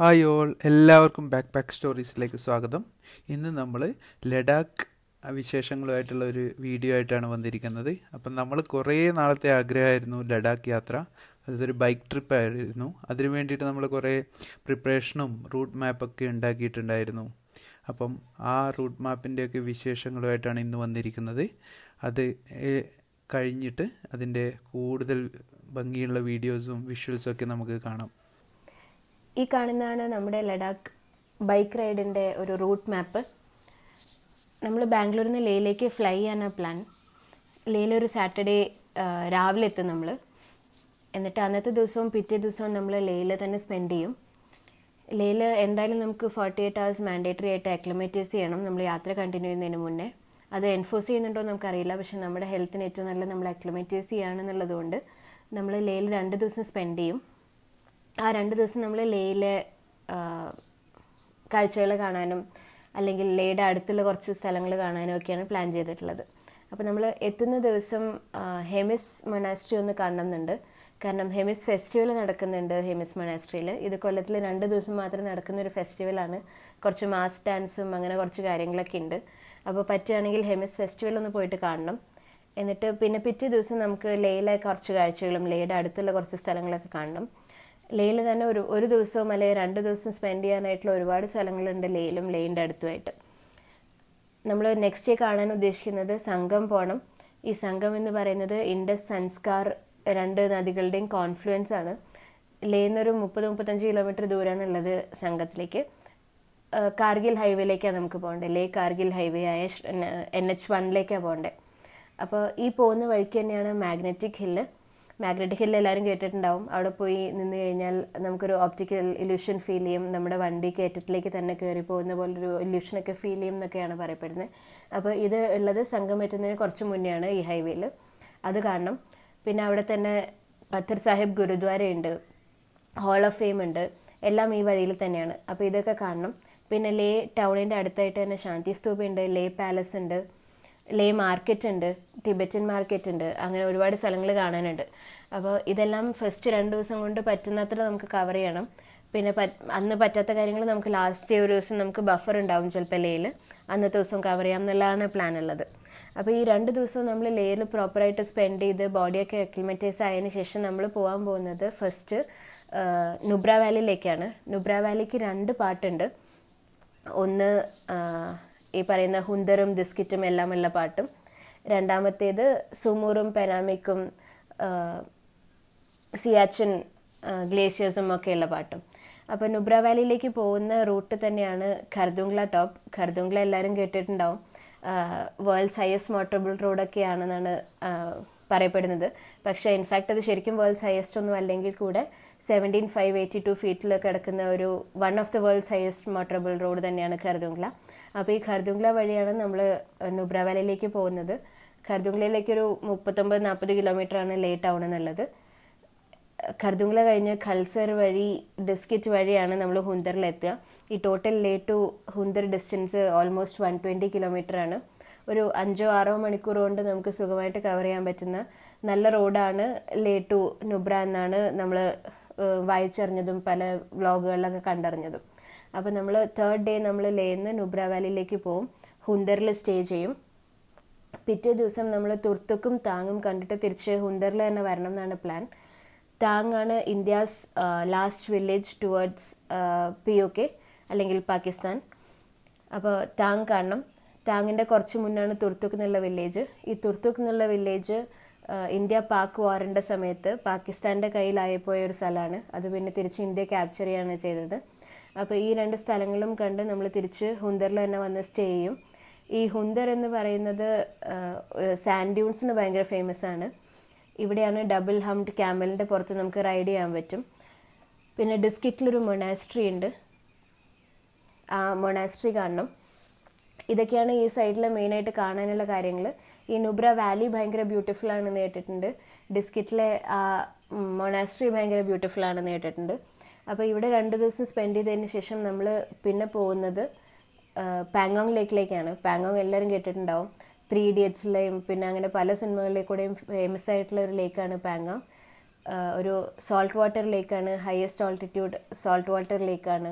hi all എല്ലാവർക്കും back pack സ്റ്റോറീസിലേക്ക് സ്വാഗതം ഇന്ന് നമ്മൾ ലഡാക്ക് വിശേഷങ്ങളുമായിട്ടുള്ള ഒരു വീഡിയോ ആയിട്ടാണ് വന്നിരിക്കുന്നത് അപ്പം നമ്മൾ കുറേ നാളത്തെ ആഗ്രഹമായിരുന്നു ലഡാക്ക് യാത്ര അതൊരു ബൈക്ക് ട്രിപ്പ് ആയിരുന്നു അതിന് വേണ്ടിയിട്ട് നമ്മൾ കുറേ പ്രിപ്പറേഷനും റൂട്ട് മാപ്പൊക്കെ ഉണ്ടാക്കിയിട്ടുണ്ടായിരുന്നു അപ്പം ആ റൂട്ട് മാപ്പിൻ്റെയൊക്കെ വിശേഷങ്ങളുമായിട്ടാണ് ഇന്ന് വന്നിരിക്കുന്നത് അത് കഴിഞ്ഞിട്ട് അതിൻ്റെ കൂടുതൽ ഭംഗിയുള്ള വീഡിയോസും വിഷ്വൽസും ഒക്കെ നമുക്ക് കാണാം ഈ കാണുന്നതാണ് നമ്മുടെ ലഡാക്ക് ബൈക്ക് റൈഡിൻ്റെ ഒരു റൂട്ട് മാപ്പ് നമ്മൾ ബാംഗ്ലൂരിൽ നിന്ന് ലേയിലേക്ക് ഫ്ലൈ ചെയ്യാൻ പ്ലാൻ ലേയിൽ ഒരു സാറ്റർഡേ രാവിലെ എത്തും നമ്മൾ എന്നിട്ട് അന്നത്തെ ദിവസവും പിറ്റേ ദിവസവും നമ്മൾ ലേയിൽ തന്നെ സ്പെൻഡ് ചെയ്യും ലേയിൽ എന്തായാലും നമുക്ക് ഫോർട്ടി എയ്റ്റ് അവേഴ്സ് മാൻഡേറ്ററി ആയിട്ട് അക്ലമൈറ്റൈസ് ചെയ്യണം നമ്മൾ യാത്ര കണ്ടിന്യൂ ചെയ്യുന്നതിന് മുന്നേ അത് എൻഫോഴ്സ് ചെയ്യുന്നുണ്ടോ നമുക്കറിയില്ല പക്ഷെ നമ്മുടെ ഹെൽത്തിന് ഏറ്റവും നല്ല നമ്മൾ അക്ലമൈറ്റൈസ് ചെയ്യുകയാണെന്നുള്ളതുകൊണ്ട് നമ്മൾ ലേയിൽ രണ്ട് ദിവസം സ്പെൻഡ് ചെയ്യും ആ രണ്ട് ദിവസം നമ്മൾ ലേയിലെ കാഴ്ചകൾ കാണാനും അല്ലെങ്കിൽ ലേയുടെ അടുത്തുള്ള കുറച്ച് സ്ഥലങ്ങൾ കാണാനും ഒക്കെയാണ് പ്ലാൻ ചെയ്തിട്ടുള്ളത് അപ്പോൾ നമ്മൾ എത്തുന്ന ദിവസം ഹെമിസ് മൊണാസ്ട്രി ഒന്ന് കാണണമെന്നുണ്ട് കാരണം ഹെമിസ് ഫെസ്റ്റിവൽ നടക്കുന്നുണ്ട് ഹെമിസ് മൊണാസ്ട്രിയിൽ ഇത് കൊല്ലത്തിൽ രണ്ട് ദിവസം മാത്രം നടക്കുന്ന ഒരു ഫെസ്റ്റിവലാണ് കുറച്ച് മാസ് ഡാൻസും അങ്ങനെ കുറച്ച് കാര്യങ്ങളൊക്കെ ഉണ്ട് അപ്പോൾ പറ്റുകയാണെങ്കിൽ ഹെമിസ് ഫെസ്റ്റിവൽ ഒന്ന് പോയിട്ട് കാണണം എന്നിട്ട് പിന്നെ പിറ്റേ ദിവസം നമുക്ക് ലേയിലെ കുറച്ച് കാഴ്ചകളും ലേയുടെ അടുത്തുള്ള കുറച്ച് സ്ഥലങ്ങളൊക്കെ കാണണം ലേയിൽ തന്നെ ഒരു ഒരു ദിവസവും അല്ലെങ്കിൽ രണ്ട് ദിവസം സ്പെൻഡ് ചെയ്യാനായിട്ടുള്ള ഒരുപാട് സ്ഥലങ്ങളുണ്ട് ലേയിലും ലേയിൻ്റെ അടുത്തുമായിട്ട് നമ്മൾ നെക്സ്റ്റ് ഡേ കാണാൻ ഉദ്ദേശിക്കുന്നത് സംഘം പോകണം ഈ സംഘം എന്ന് പറയുന്നത് ഇൻഡസ് സൻസ്കാർ രണ്ട് നദികളുടെയും കോൺഫ്ലുവൻസ് ആണ് ലേന്നൊരു മുപ്പത് മുപ്പത്തഞ്ച് കിലോമീറ്റർ ദൂരമാണ് ഉള്ളത് സംഘത്തിലേക്ക് കാർഗിൽ ഹൈവേയിലേക്കാണ് നമുക്ക് പോകേണ്ടത് ലേ കാർഗിൽ ഹൈവേ ആയ എൻ എച്ച് വണ്ണിലേക്കാണ് പോകേണ്ടത് അപ്പോൾ ഈ പോകുന്ന വഴിക്ക് തന്നെയാണ് മാഗ്നറ്റിക് ഹില്ല് മാഗ്നറ്റിക് ഹില്ലിൽ എല്ലാവരും കേട്ടിട്ടുണ്ടാവും അവിടെ പോയി നിന്ന് കഴിഞ്ഞാൽ നമുക്കൊരു ഓപ്റ്റിക്കൽ ഇല്യൂഷൻ ഫീൽ ചെയ്യും നമ്മുടെ വണ്ടി കയറ്റത്തിലേക്ക് തന്നെ കയറി പോകുന്ന പോലൊരു ഇല്യൂഷനൊക്കെ ഫീൽ ചെയ്യും എന്നൊക്കെയാണ് പറയപ്പെടുന്നത് അപ്പോൾ ഇത് ഉള്ളത് സംഘം എത്തുന്നതിന് കുറച്ച് മുന്നെയാണ് ഈ ഹൈവേയിൽ അത് കാണണം പിന്നെ അവിടെ തന്നെ പത്തർ സാഹിബ് ഗുരുദ്വാരയുണ്ട് ഹാൾ ഓഫ് ഫെയിം ഉണ്ട് എല്ലാം ഈ വഴിയിൽ തന്നെയാണ് അപ്പോൾ ഇതൊക്കെ കാണണം പിന്നെ ലേ ടൗണിൻ്റെ അടുത്തായിട്ട് തന്നെ ശാന്തി സ്തൂപ് ഉണ്ട് ലേ പാലസ് ഉണ്ട് ലേ മാർക്കറ്റ് ഉണ്ട് ടിബറ്റൻ മാർക്കറ്റ് ഉണ്ട് അങ്ങനെ ഒരുപാട് സ്ഥലങ്ങൾ കാണാനുണ്ട് അപ്പോൾ ഇതെല്ലാം ഫസ്റ്റ് രണ്ട് ദിവസം കൊണ്ട് പറ്റുന്നത്ര നമുക്ക് കവർ ചെയ്യണം പിന്നെ അന്ന് പറ്റാത്ത കാര്യങ്ങൾ നമുക്ക് ലാസ്റ്റ് ഒരു ദിവസം നമുക്ക് ബഫർ ഉണ്ടാവും ചിലപ്പോൾ ലേയിൽ അന്നത്തെ ദിവസം കവർ ചെയ്യാം എന്നുള്ളതാണ് പ്ലാൻ ഉള്ളത് അപ്പോൾ ഈ രണ്ട് ദിവസവും നമ്മൾ ലേയിൽ പ്രോപ്പറായിട്ട് സ്പെൻഡ് ചെയ്ത് ബോഡിയൊക്കെ അക്ലിമറ്റൈസ് ആയതിന് ശേഷം നമ്മൾ പോകാൻ പോകുന്നത് ഫസ്റ്റ് നുബ്ര വാലിയിലേക്കാണ് നുബ്ര വാലിക്ക് രണ്ട് പാട്ടുണ്ട് ഒന്ന് ഈ പറയുന്ന ഹുന്തറും ബിസ്ക്കറ്റും എല്ലാമുള്ള പാട്ടും രണ്ടാമത്തേത് സുമൂറും പെനാമിക്കും സിയാച്ചൻ ഗ്ലേഷ്യേഴ്സും ഒക്കെയുള്ള പാട്ടും അപ്പോൾ നുബ്ര വാലിയിലേക്ക് പോകുന്ന റൂട്ട് തന്നെയാണ് ഖർദുംഗ്ല ടോപ്പ് ഖർദുംഗ്ല എല്ലാവരും കേട്ടിട്ടുണ്ടാവും വേൾഡ്സ് ഹയസ്റ്റ് മോട്ടോർബിൾ റോഡൊക്കെയാണെന്നാണ് പറയപ്പെടുന്നത് പക്ഷേ ഇൻഫാക്റ്റ് അത് ശരിക്കും വേൾഡ്സ് ഹയസ്റ്റ് ഒന്നും അല്ലെങ്കിൽ കൂടെ സെവൻറ്റീൻ ഫൈവ് എയ്റ്റി ടു ഫീറ്റിൽ കിടക്കുന്ന ഒരു one of the world's highest motorable road തന്നെയാണ് ഖർദുംഗ്ല അപ്പോൾ ഈ ഖർദുംഗ്ല വഴിയാണ് നമ്മൾ നുബ്ര വാലിയിലേക്ക് പോകുന്നത് ഖർദുംഗ്ലയിലേക്ക് ഒരു മുപ്പത്തൊമ്പത് നാൽപ്പത് കിലോമീറ്ററാണ് ലേറ്റ് ആവണമെന്നുള്ളത് ഖർദുംഗ്ല കഴിഞ്ഞ് ഖൽസർ വഴി ഡിസ്കിറ്റ് വഴിയാണ് നമ്മൾ ഹുന്ദറിലെത്തുക ഈ total Leh to Hunder distance almost one twenty കിലോമീറ്ററാണ് ഒരു അഞ്ചോ ആറോ മണിക്കൂർ കൊണ്ട് നമുക്ക് സുഖമായിട്ട് കവർ ചെയ്യാൻ പറ്റുന്ന നല്ല റോഡാണ് ലേ ടു നുബ്ര എന്നാണ് നമ്മൾ വായിച്ചറിഞ്ഞതും പല വ്ളോഗുകളിലൊക്കെ കണ്ടറിഞ്ഞതും അപ്പോൾ നമ്മൾ തേർഡ് ഡേ നമ്മൾ ലേന്ന് നുബ്ര വാലിയിലേക്ക് പോവും ഹുന്ദറിൽ സ്റ്റേ ചെയ്യും പിറ്റേ ദിവസം നമ്മൾ തുർത്തുക്കും താങ്ങും കണ്ടിട്ട് തിരിച്ച് ഹുന്ദറിൽ തന്നെ വരണം എന്നാണ് പ്ലാൻ താങ്ങാണ് India's last village towards P O K അല്ലെങ്കിൽ പാകിസ്ഥാൻ അപ്പോൾ താങ് കാണണം താങ്ങിൻ്റെ കുറച്ച് മുന്നാണ് തുർത്തുക്ക് എന്നുള്ള വില്ലേജ് ഈ തുർത്തുക്ക് എന്നുള്ള വില്ലേജ് ഇന്ത്യ പാക് വാറിൻ്റെ സമയത്ത് പാകിസ്ഥാൻ്റെ കയ്യിലായിപ്പോയ ഒരു സ്ഥലമാണ് അത് പിന്നെ തിരിച്ച് ഇന്ത്യ ക്യാപ്ചർ ചെയ്യാണ് ചെയ്തത് അപ്പോൾ ഈ രണ്ട് സ്ഥലങ്ങളും കണ്ട് നമ്മൾ തിരിച്ച് ഹുന്ദറിൽ തന്നെ വന്ന് സ്റ്റേ ചെയ്യും ഈ ഹുന്ദർ എന്ന് പറയുന്നത് സാൻഡ് ഡ്യൂൺസിന് ഭയങ്കര ഫേമസ് ആണ് ഇവിടെയാണ് ഡബിൾ ഹംഡ് ക്യാമലിൻ്റെ പുറത്ത് നമുക്ക് റൈഡ് ചെയ്യാൻ പറ്റും പിന്നെ ഡിസ്കിറ്റിലൊരു മൊണാസ്ട്രി ഉണ്ട് ആ മൊണാസ്ട്രി കാണണം ഇതൊക്കെയാണ് ഈ സൈഡിൽ മെയിനായിട്ട് കാണാനുള്ള കാര്യങ്ങൾ ഈ നുബ്ര വാലി ഭയങ്കര ബ്യൂട്ടിഫുൾ ആണെന്ന് കേട്ടിട്ടുണ്ട് ഡിസ്കിറ്റിലെ ആ മൊണാസ്ട്രി ഭയങ്കര ബ്യൂട്ടിഫുൾ ആണെന്ന് കേട്ടിട്ടുണ്ട് അപ്പോൾ ഇവിടെ രണ്ട് ദിവസം സ്പെൻഡ് ചെയ്തതിന് ശേഷം നമ്മൾ പിന്നെ പോകുന്നത് പാങ്കോങ് ലേക്കിലേക്കാണ് പാങ്കോങ് എല്ലാവരും കേട്ടിട്ടുണ്ടാവും ത്രീ ഇഡിയറ്റ്സിലെയും പിന്നെ അങ്ങനെ പല സിനിമകളിലെ കൂടെയും ഫേമസ് ആയിട്ടുള്ള ഒരു ലേക്കാണ് പാങ്കോങ് ഒരു സോൾട്ട് വാട്ടർ ലേക്കാണ് ഹയസ്റ്റ് ആൾട്ടിറ്റ്യൂഡ് സോൾട്ട് വാട്ടർ ലേക്കാണ്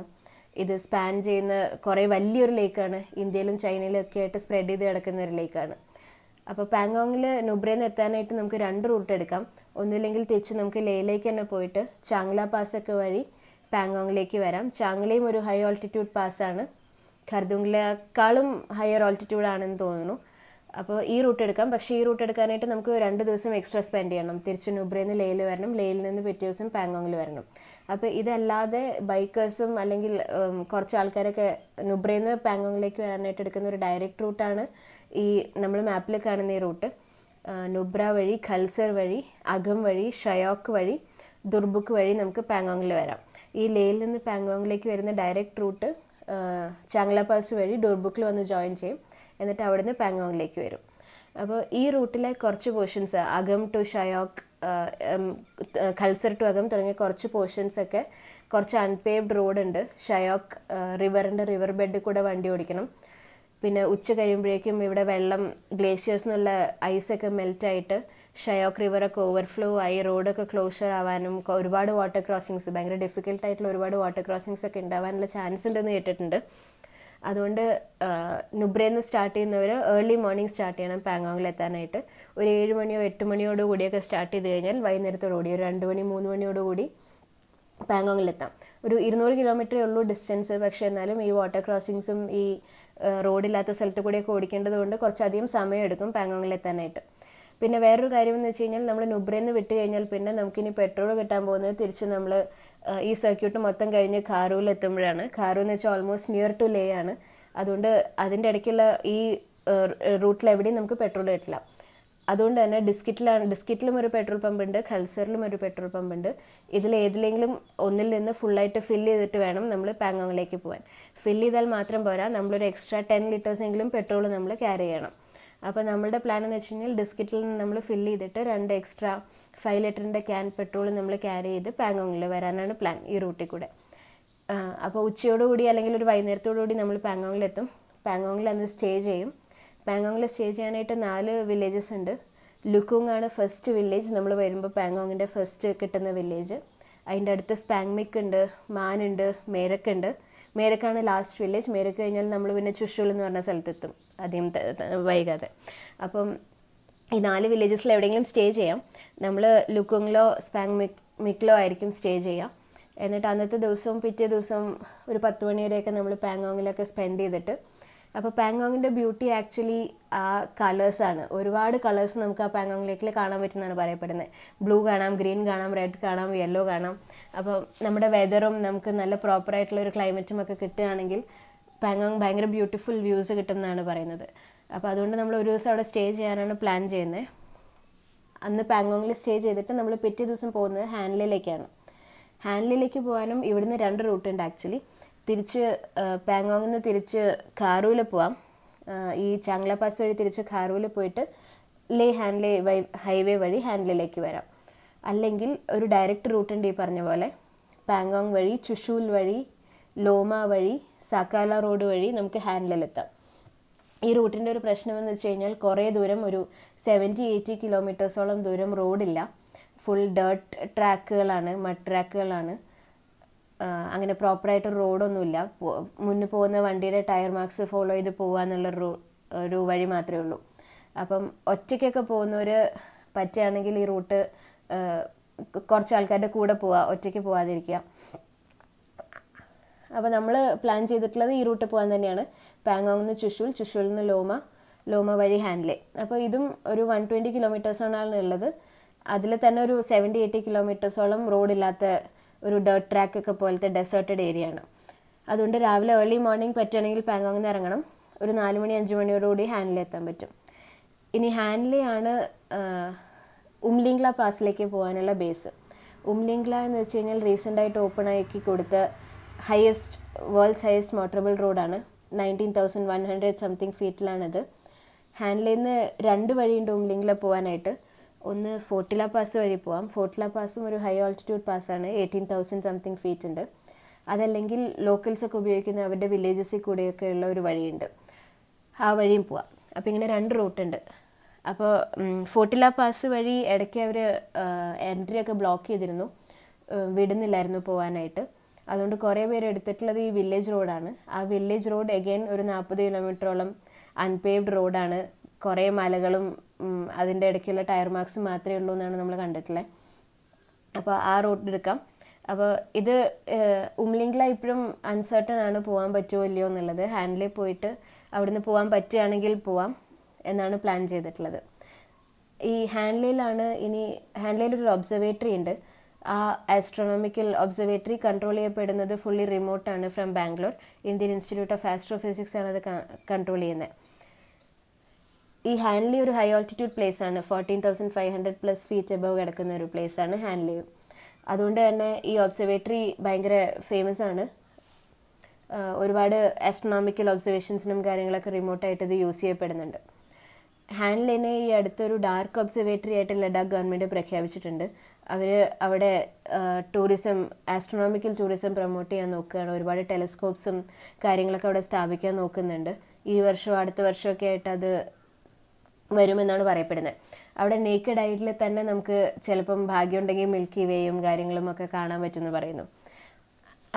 ഇത് സ്പാൻ ചെയ്യുന്ന കുറേ വലിയൊരു ലേക്കാണ് ഇന്ത്യയിലും ചൈനയിലും ഒക്കെ ആയിട്ട് സ്പ്രെഡ് ചെയ്ത് കിടക്കുന്ന ഒരു ലേക്കാണ് അപ്പോൾ പാങ്കോങ്ങിൽ നുബ്രയിൽ നിന്ന് എത്താനായിട്ട് നമുക്ക് രണ്ട് റൂട്ട് എടുക്കാം ഒന്നുമില്ലെങ്കിൽ തിരിച്ച് നമുക്ക് ലേയിലേക്ക് തന്നെ പോയിട്ട് ചാങ്ല പാസ്സൊക്കെ വഴി പാങ്കോങ്ങിലേക്ക് വരാം ചാങ്ലയും ഒരു ഹൈ ഓൾട്ടിറ്റ്യൂഡ് പാസ്സാണ് ഖർദുങ്കിലേക്കാളും ഹയർ ആണെന്ന് തോന്നുന്നു അപ്പോൾ ഈ റൂട്ട് എടുക്കാം പക്ഷേ ഈ റൂട്ട് എടുക്കാനായിട്ട് നമുക്ക് രണ്ട് ദിവസം എക്സ്ട്രാ സ്പെൻഡ് ചെയ്യണം തിരിച്ച് നുബ്രയിൽ നിന്ന് ലേയിൽ വരണം ലേയിൽ നിന്ന് പിറ്റേ ദിവസം പാങ്കോങ്ങിൽ വരണം അപ്പോൾ ഇതല്ലാതെ ബൈക്കേഴ്സും അല്ലെങ്കിൽ കുറച്ച് ആൾക്കാരൊക്കെ നുബ്രയിൽ നിന്ന് പാങ്കോങ്ങിലേക്ക് വരാനായിട്ട് എടുക്കുന്ന ഒരു ഡയറക്റ്റ് റൂട്ടാണ് ഈ നമ്മൾ മാപ്പിൽ കാണുന്ന ഈ റൂട്ട് നുബ്ര വഴി ഖൽസർ വഴി അഗം വഴി ഷയോക്ക് വഴി ദുർബുക്ക് വഴി നമുക്ക് പാങ്കോങ്ങിൽ വരാം ഈ ലേയിൽ നിന്ന് പാങ്കോങ്ങിലേക്ക് വരുന്ന ഡയറക്റ്റ് റൂട്ട് ചാങ്ല പാസ് വഴി ഡുർബുക്കിൽ വന്ന് ജോയിൻ ചെയ്യും എന്നിട്ട് അവിടെ നിന്ന് പാങ്ങോങ്ങിലേക്ക് വരും അപ്പോൾ ഈ റൂട്ടിലെ കുറച്ച് പോർഷൻസ് അകം ടു ഷയോക്ക് ഖൽസർ ടു അകം തുടങ്ങിയ കുറച്ച് പോർഷൻസൊക്കെ കുറച്ച് അൺപേവ്ഡ് ഉണ്ട് ഷയോക്ക് റിവറിൻ്റെ റിവർ ബെഡിൽ കൂടെ വണ്ടി ഓടിക്കണം പിന്നെ ഉച്ച കഴിയുമ്പോഴേക്കും ഇവിടെ വെള്ളം ഗ്ലേഷ്യേഴ്സ് എന്നുള്ള ഐസൊക്കെ മെൽറ്റായിട്ട് ഷയോക്ക് റിവറൊക്കെ ഓവർഫ്ലോ ആയി റോഡൊക്കെ ക്ലോഷർ ആവാനും ഒരുപാട് വാട്ടർ ക്രോസിങ്സ് ഭയങ്കര ഡിഫിക്കൽട്ടായിട്ടുള്ള ഒരുപാട് വാട്ടർ ക്രോസിങ്സ് ഒക്കെ ഉണ്ടാവാനുള്ള ചാൻസ് ഉണ്ടെന്ന് കേട്ടിട്ടുണ്ട് അതുകൊണ്ട് നുബ്രയിൽ നിന്ന് സ്റ്റാർട്ട് ചെയ്യുന്നവർ ഏർലി മോർണിംഗ് സ്റ്റാർട്ട് ചെയ്യണം പാങ്ങോങ്ങിൽ എത്താനായിട്ട് ഒരു ഏഴ് മണിയോ എട്ട് മണിയോട് കൂടിയൊക്കെ സ്റ്റാർട്ട് ചെയ്ത് കഴിഞ്ഞാൽ വൈകുന്നേരത്തോടുകൂടി ഒരു രണ്ട് മണി മൂന്ന് മണിയോട് കൂടി എത്താം ഒരു ഇരുന്നൂറ് കിലോമീറ്ററേ ഉള്ളൂ ഡിസ്റ്റൻസ് പക്ഷേ എന്നാലും ഈ വാട്ടർ ക്രോസിങ്സും ഈ റോഡില്ലാത്ത സ്ഥലത്ത് കൂടിയൊക്കെ ഓടിക്കേണ്ടത് കൊണ്ട് കുറച്ചധികം സമയമെടുക്കും എത്താനായിട്ട് പിന്നെ വേറൊരു കാര്യം എന്ന് വെച്ച് കഴിഞ്ഞാൽ നമ്മൾ നുബ്രയിൽ നിന്ന് വിട്ട് കഴിഞ്ഞാൽ പിന്നെ നമുക്കിനി പെട്രോൾ കിട്ടാൻ പോകുന്നത് തിരിച്ച് നമ്മൾ ഈ സർക്യൂട്ട് മൊത്തം കഴിഞ്ഞ് ഖാറൂൽ എത്തുമ്പോഴാണ് കാറൂ എന്ന് വെച്ചാൽ ഓൾമോസ്റ്റ് നിയർ ടു ലേ ആണ് അതുകൊണ്ട് അതിൻ്റെ ഇടയ്ക്കുള്ള ഈ റൂട്ടിൽ എവിടെയും നമുക്ക് പെട്രോൾ കിട്ടില്ല അതുകൊണ്ട് തന്നെ ഡിസ്കിറ്റിലാണ് ഡിസ്കിറ്റിലും ഒരു പെട്രോൾ പമ്പ് ഉണ്ട് ഖൽസറിലും ഒരു പെട്രോൾ പമ്പ് ഉണ്ട് ഇതിൽ ഏതിലെങ്കിലും ഒന്നിൽ നിന്ന് ഫുള്ളായിട്ട് ഫില്ല് ചെയ്തിട്ട് വേണം നമ്മൾ പാങ്ങോങ്ങിലേക്ക് പോകാൻ ഫില്ല് ചെയ്താൽ മാത്രം പോരാ നമ്മളൊരു എക്സ്ട്രാ ടെൻ ലിറ്റേഴ്സെങ്കിലും പെട്രോൾ നമ്മൾ ക്യാരി ചെയ്യണം അപ്പോൾ നമ്മളുടെ പ്ലാൻ എന്ന് വെച്ച് കഴിഞ്ഞാൽ ഡിസ്കിറ്റിൽ നിന്ന് നമ്മൾ ഫില്ല് ചെയ്തിട്ട് രണ്ട് എക്സ്ട്രാ ഫൈവ് ലിറ്ററിൻ്റെ ക്യാൻ പെട്രോൾ നമ്മൾ ക്യാരി ചെയ്ത് പാങ്കോങ്ങിൽ വരാനാണ് പ്ലാൻ ഈ റൂട്ടിൽ കൂടെ അപ്പോൾ ഉച്ചയോടുകൂടി അല്ലെങ്കിൽ ഒരു വൈകുന്നേരത്തോടുകൂടി നമ്മൾ പാങ്കോങ്ങിലെത്തും പാങ്കോങ്ങിൽ അന്ന് സ്റ്റേ ചെയ്യും പാങ്കോങ്ങിൽ സ്റ്റേ ചെയ്യാനായിട്ട് നാല് വില്ലേജസ് ഉണ്ട് ലുക്കുങ് ആണ് ഫസ്റ്റ് വില്ലേജ് നമ്മൾ വരുമ്പോൾ പാങ്കോങ്ങിൻ്റെ ഫസ്റ്റ് കിട്ടുന്ന വില്ലേജ് അതിൻ്റെ അടുത്ത് സ്പാങ്മിക് ഉണ്ട് മാനുണ്ട് മേരക്കുണ്ട് മേരക്കാണ് ലാസ്റ്റ് വില്ലേജ് മേരക്ക് കഴിഞ്ഞാൽ നമ്മൾ പിന്നെ ചുഷുൾ എന്ന് പറഞ്ഞ സ്ഥലത്തെത്തും അധികം വൈകാതെ അപ്പം ഈ നാല് വില്ലേജസിൽ എവിടെയെങ്കിലും സ്റ്റേ ചെയ്യാം നമ്മൾ ലുക്കുങ്ങിലോ സ്പാങ് മിക്കിലോ ആയിരിക്കും സ്റ്റേ ചെയ്യുക എന്നിട്ട് അന്നത്തെ ദിവസവും പിറ്റേ ദിവസവും ഒരു പത്ത് മണിവരെയൊക്കെ നമ്മൾ പാങ്കോങ്ങിലൊക്കെ സ്പെൻഡ് ചെയ്തിട്ട് അപ്പോൾ പാങ്കോങ്ങിൻ്റെ ബ്യൂട്ടി ആക്ച്വലി ആ കളേഴ്സാണ് ഒരുപാട് കളേഴ്സ് നമുക്ക് ആ പാങ്കോങ് ലേക്കിൽ കാണാൻ പറ്റുന്നതാണ് പറയപ്പെടുന്നത് ബ്ലൂ കാണാം ഗ്രീൻ കാണാം റെഡ് കാണാം യെല്ലോ കാണാം അപ്പോൾ നമ്മുടെ വെതറും നമുക്ക് നല്ല പ്രോപ്പറായിട്ടുള്ള ഒരു ക്ലൈമറ്റും ഒക്കെ കിട്ടുകയാണെങ്കിൽ പാങ്ങോങ് ഭയങ്കര ബ്യൂട്ടിഫുൾ വ്യൂസ് കിട്ടുന്നതാണ് പറയുന്നത് അപ്പോൾ അതുകൊണ്ട് നമ്മൾ ഒരു ദിവസം അവിടെ സ്റ്റേ ചെയ്യാനാണ് പ്ലാൻ ചെയ്യുന്നത് അന്ന് പാങ്ങോങ്ങിൽ സ്റ്റേ ചെയ്തിട്ട് നമ്മൾ പിറ്റേ ദിവസം പോകുന്നത് ഹാൻഡിലേക്കാണ് ഹാൻഡിലേക്ക് പോകാനും ഇവിടുന്ന് രണ്ട് റൂട്ട് ഉണ്ട് ആക്ച്വലി തിരിച്ച് പാങ്ങോങ്ങിൽ നിന്ന് തിരിച്ച് ഖാറൂവിൽ പോവാം ഈ ചാങ്ല പാസ് വഴി തിരിച്ച് ഖാറൂവിൽ പോയിട്ട് ലേ ഹാൻഡ്ലേ വൈ ഹൈവേ വഴി ഹാൻഡിലേക്ക് വരാം അല്ലെങ്കിൽ ഒരു ഡയറക്റ്റ് റൂട്ട് ഉണ്ട് ഈ പറഞ്ഞ പോലെ പാങ്ങോങ് വഴി ചുഷൂൽ വഴി ലോമ വഴി സക്കാല റോഡ് വഴി നമുക്ക് ഹാൻഡിലെത്താം ഈ റൂട്ടിൻ്റെ ഒരു പ്രശ്നം എന്ന് വെച്ച് കഴിഞ്ഞാൽ കുറേ ദൂരം ഒരു സെവൻറ്റി എയ്റ്റി കിലോമീറ്റേഴ്സോളം ദൂരം റോഡില്ല ഫുൾ ഡേർട്ട് ട്രാക്കുകളാണ് മഡ് ട്രാക്കുകളാണ് അങ്ങനെ പ്രോപ്പറായിട്ട് റോഡൊന്നുമില്ല മുന്നിൽ പോകുന്ന വണ്ടിയുടെ ടയർ മാർക്സ് ഫോളോ ചെയ്ത് പോകാന്നുള്ള ഒരു വഴി മാത്രമേ ഉള്ളൂ അപ്പം ഒറ്റയ്ക്കൊക്കെ പോകുന്നവർ പറ്റുകയാണെങ്കിൽ ഈ റൂട്ട് കുറച്ച് ആൾക്കാരുടെ കൂടെ പോവാ ഒറ്റയ്ക്ക് പോവാതിരിക്കുക അപ്പോൾ നമ്മൾ പ്ലാൻ ചെയ്തിട്ടുള്ളത് ഈ റൂട്ട് പോകാൻ തന്നെയാണ് പാങ്ങോങ് നിന്ന് ചുഷുൽ ചുഷുൽ നിന്ന് ലോമ ലോമ വഴി ഹാൻഡിലെ അപ്പോൾ ഇതും ഒരു വൺ ട്വൻറ്റി കിലോമീറ്റേഴ്സാണ് ഉള്ളത് അതിൽ തന്നെ ഒരു സെവൻറ്റി എയ്റ്റി കിലോമീറ്റേഴ്സോളം റോഡില്ലാത്ത ഒരു ഡേർട്ട് ട്രാക്ക് ഒക്കെ പോലത്തെ ഡെസേർട്ടഡ് ഏരിയ ആണ് അതുകൊണ്ട് രാവിലെ ഏർലി മോർണിംഗ് പറ്റുകയാണെങ്കിൽ പാങ്ങോങ്ങിൽ നിന്ന് ഇറങ്ങണം ഒരു നാല് മണി അഞ്ച് മണിയോടുകൂടി എത്താൻ പറ്റും ഇനി ആണ് ഉംലിംഗ്ല പാസിലേക്ക് പോകാനുള്ള ബേസ് ഉംലിംഗ്ല എന്ന് വെച്ച് കഴിഞ്ഞാൽ റീസെൻ്റായിട്ട് ഓപ്പൺ ആക്കി കൊടുത്ത ഹയസ്റ്റ് വേൾഡ്സ് ഹയസ്റ്റ് മോട്ടറബിൾ റോഡാണ് nineteen thousand one hundred something ഫീറ്റിലാണിത് ഹാൻഡിലിൽ നിന്ന് രണ്ട് വഴിയുണ്ട് ഉംലിംഗിൽ പോകാനായിട്ട് ഒന്ന് ഫോർട്ടില പാസ് വഴി പോവാം ഫോർട്ടില പാസും ഒരു ഹൈ ആൾട്ടിറ്റ്യൂഡ് പാസ്സാണ് എയ്റ്റീൻ തൗസൻഡ് സംതിങ് ഫീറ്റ് ഉണ്ട് അതല്ലെങ്കിൽ ലോക്കൽസൊക്കെ ഉപയോഗിക്കുന്ന അവരുടെ വില്ലേജസിൽ കൂടെയൊക്കെ ഉള്ള ഒരു വഴിയുണ്ട് ആ വഴിയും പോവാം അപ്പോൾ ഇങ്ങനെ രണ്ട് റൂട്ടുണ്ട് അപ്പോൾ ഫോർട്ടില പാസ് വഴി ഇടയ്ക്ക് അവർ എൻട്രി ഒക്കെ ബ്ലോക്ക് ചെയ്തിരുന്നു വിടുന്നില്ലായിരുന്നു പോകാനായിട്ട് അതുകൊണ്ട് കുറേ പേര് എടുത്തിട്ടുള്ളത് ഈ വില്ലേജ് റോഡാണ് ആ വില്ലേജ് റോഡ് എഗെയിൻ ഒരു നാൽപ്പത് കിലോമീറ്ററോളം അൺപേവ്ഡ് റോഡാണ് കുറേ മലകളും അതിൻ്റെ ഇടയ്ക്കുള്ള ടയർ മാർക്സ് മാത്രമേ ഉള്ളൂ എന്നാണ് നമ്മൾ കണ്ടിട്ടുള്ളത് അപ്പോൾ ആ റോഡ് എടുക്കാം അപ്പോൾ ഇത് ഉംലിംഗ്ല ഇപ്പോഴും അൺസെർട്ടൺ ആണ് പോകാൻ പറ്റുമോ ഇല്ലയോ എന്നുള്ളത് ഹാൻഡിൽ പോയിട്ട് അവിടുന്ന് പോകാൻ പറ്റുകയാണെങ്കിൽ പോവാം എന്നാണ് പ്ലാൻ ചെയ്തിട്ടുള്ളത് ഈ ഹാൻഡിലാണ് ഇനി ഹാൻഡിലൊരു ഒരു ഒബ്സർവേറ്ററി ഉണ്ട് ആ ആസ്ട്രോണോമിക്കൽ ഒബ്സർവേറ്ററി കൺട്രോൾ ചെയ്യപ്പെടുന്നത് ഫുള്ളി റിമോട്ടാണ് from Bangalore Indian institute of astrophysics ആണ് അത് കൺട്രോൾ ചെയ്യുന്നത് ഈ ഹാൻലി ഒരു ഹൈ ആൾട്ടിറ്റ്യൂഡ് പ്ലേസ് ആണ് fourteen thousand five hundred plus feet above കിടക്കുന്ന ഒരു പ്ലേസ് ആണ് ഹാൻലി അതുകൊണ്ട് തന്നെ ഈ ഒബ്സർവേറ്ററി ഭയങ്കര ഫേമസ് ആണ് ഒരുപാട് ആസ്ട്രോണോമിക്കൽ ഒബ്സർവേഷൻസിനും കാര്യങ്ങളൊക്കെ റിമോട്ടായിട്ട് ഇത് യൂസ് ചെയ്യപ്പെടുന്നുണ്ട് ഹാൻലിനെ ഈ അടുത്തൊരു ഡാർക്ക് ഒബ്സർവേറ്ററി ആയിട്ട് ലഡാക്ക് ഗവൺമെൻറ് പ്രഖ്യാപിച്ചിട്ടുണ്ട് അവർ അവിടെ ടൂറിസം ആസ്ട്രോണോമിക്കൽ ടൂറിസം പ്രൊമോട്ട് ചെയ്യാൻ നോക്കുകയാണ് ഒരുപാട് ടെലിസ്കോപ്സും കാര്യങ്ങളൊക്കെ അവിടെ സ്ഥാപിക്കാൻ നോക്കുന്നുണ്ട് ഈ വർഷം അടുത്ത വർഷമൊക്കെ ആയിട്ട് അത് വരുമെന്നാണ് പറയപ്പെടുന്നത് അവിടെ നേക്കഡ് ആയിട്ടിൽ തന്നെ നമുക്ക് ചിലപ്പം ഭാഗ്യമുണ്ടെങ്കിൽ മിൽക്കി വേയും കാര്യങ്ങളും ഒക്കെ കാണാൻ പറ്റുമെന്ന് പറയുന്നു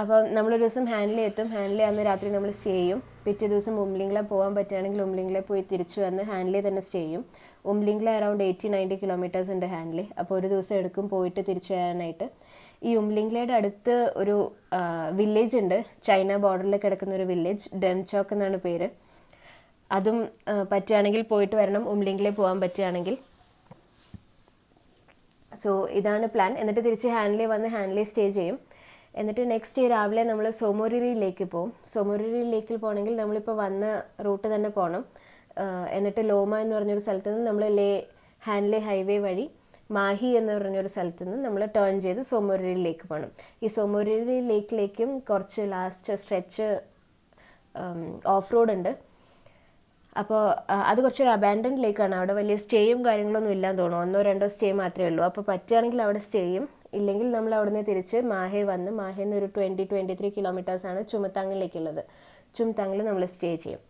അപ്പം നമ്മളൊരു ദിവസം ഹാൻഡിൽ എത്തും ഹാൻഡിൽ അന്ന് രാത്രി നമ്മൾ സ്റ്റേ ചെയ്യും പിറ്റേ ദിവസം ഉംലിംഗിലെ പോകാൻ പറ്റുകയാണെങ്കിൽ ഉംലിംഗിലെ പോയി തിരിച്ചു വന്ന് ഹാൻഡിലെ തന്നെ സ്റ്റേ ചെയ്യും ഉംലിംഗിൽ അറൗണ്ട് എയ്റ്റി നയൻറ്റി കിലോമീറ്റേഴ്സ് ഉണ്ട് ഹാൻഡിൽ അപ്പോൾ ഒരു ദിവസം എടുക്കും പോയിട്ട് തിരിച്ചു വരാനായിട്ട് ഈ ഉംലിംഗ്ലയുടെ അടുത്ത് ഒരു വില്ലേജ് ഉണ്ട് ചൈന ബോർഡറിൽ കിടക്കുന്ന ഒരു വില്ലേജ് ഡെംചോക്ക് എന്നാണ് പേര് അതും പറ്റുകയാണെങ്കിൽ പോയിട്ട് വരണം ഉംലിംഗ്ലേ പോകാൻ പറ്റുകയാണെങ്കിൽ സോ ഇതാണ് പ്ലാൻ എന്നിട്ട് തിരിച്ച് ഹാൻഡിലെ വന്ന് ഹാൻഡിലെ സ്റ്റേ ചെയ്യും എന്നിട്ട് നെക്സ്റ്റ് രാവിലെ നമ്മൾ സോമോരിയിലേക്ക് പോകും സോമോരിയിലേക്ക് പോകണമെങ്കിൽ നമ്മളിപ്പോൾ വന്ന റൂട്ട് തന്നെ പോകണം എന്നിട്ട് ലോമ എന്ന് പറഞ്ഞൊരു സ്ഥലത്ത് നിന്ന് നമ്മൾ ലേ ഹാൻലേ ഹൈവേ വഴി മാഹി എന്ന് പറഞ്ഞൊരു സ്ഥലത്ത് നിന്ന് നമ്മൾ ടേൺ ചെയ്ത് സോമൂരി ലേക്ക് പോകണം ഈ സോമൂരി ലേക്കിലേക്കും കുറച്ച് ലാസ്റ്റ് സ്ട്രെച്ച് ഓഫ് റോഡ് ഉണ്ട് അപ്പോൾ അത് കുറച്ചൊരു അബാൻഡൻഡ് ലേക്കാണ് അവിടെ വലിയ സ്റ്റേയും കാര്യങ്ങളൊന്നും ഇല്ലാന്ന് തോന്നുന്നു ഒന്നോ രണ്ടോ സ്റ്റേ മാത്രമേ ഉള്ളൂ അപ്പോൾ പറ്റുകയാണെങ്കിൽ അവിടെ സ്റ്റേയും ഇല്ലെങ്കിൽ നമ്മൾ അവിടുന്ന് തിരിച്ച് മാഹെ വന്ന് മാഹയിൽ നിന്ന് ഒരു ട്വൻറ്റി ട്വൻറ്റി ത്രീ കിലോമീറ്റേഴ്സാണ് ചുമത്താങ്ങിലേക്കുള്ളത് ചുമത്താങ്ങിൽ നമ്മൾ സ്റ്റേ ചെയ്യും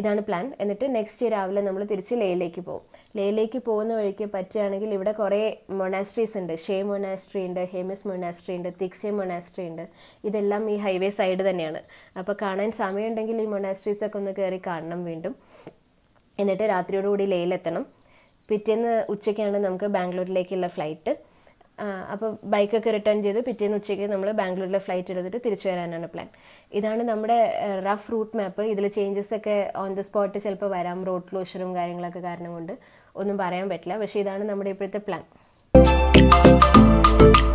ഇതാണ് പ്ലാൻ എന്നിട്ട് നെക്സ്റ്റ് രാവിലെ നമ്മൾ തിരിച്ച് ലേയിലേക്ക് പോകും ലേയിലേക്ക് പോകുന്ന വഴിക്ക് പറ്റുകയാണെങ്കിൽ ഇവിടെ കുറേ മൊണാസ്ട്രീസ് ഉണ്ട് ഷേ മൊണാസ്ട്രി ഉണ്ട് ഹേമസ് മൊണാസ്ട്രി ഉണ്ട് തിക്സെ മൊണാസ്ട്രി ഉണ്ട് ഇതെല്ലാം ഈ ഹൈവേ സൈഡ് തന്നെയാണ് അപ്പോൾ കാണാൻ സമയമുണ്ടെങ്കിൽ ഈ മൊണാസ്ട്രീസൊക്കെ ഒന്ന് കയറി കാണണം വീണ്ടും എന്നിട്ട് രാത്രിയോടുകൂടി ലേയിലെത്തണം പിറ്റേന്ന് ഉച്ചയ്ക്കാണ് നമുക്ക് ബാംഗ്ലൂരിലേക്കുള്ള ഫ്ലൈറ്റ് അപ്പോൾ ബൈക്കൊക്കെ റിട്ടേൺ ചെയ്ത് പിറ്റേന്ന് ഉച്ചയ്ക്ക് നമ്മൾ ബാംഗ്ലൂരിലെ ഫ്ലൈറ്റ് എടുത്തിട്ട് തിരിച്ചു വരാനാണ് പ്ലാൻ ഇതാണ് നമ്മുടെ റഫ് റൂട്ട് മാപ്പ് ഇതിൽ ചേഞ്ചസ് ഒക്കെ ഓൺ ദി സ്പോട്ട് ചിലപ്പോൾ വരാം റോഡ് ക്ലോഷറും കാര്യങ്ങളൊക്കെ കാരണം കൊണ്ട് ഒന്നും പറയാൻ പറ്റില്ല പക്ഷേ ഇതാണ് നമ്മുടെ ഇപ്പോഴത്തെ പ്ലാൻ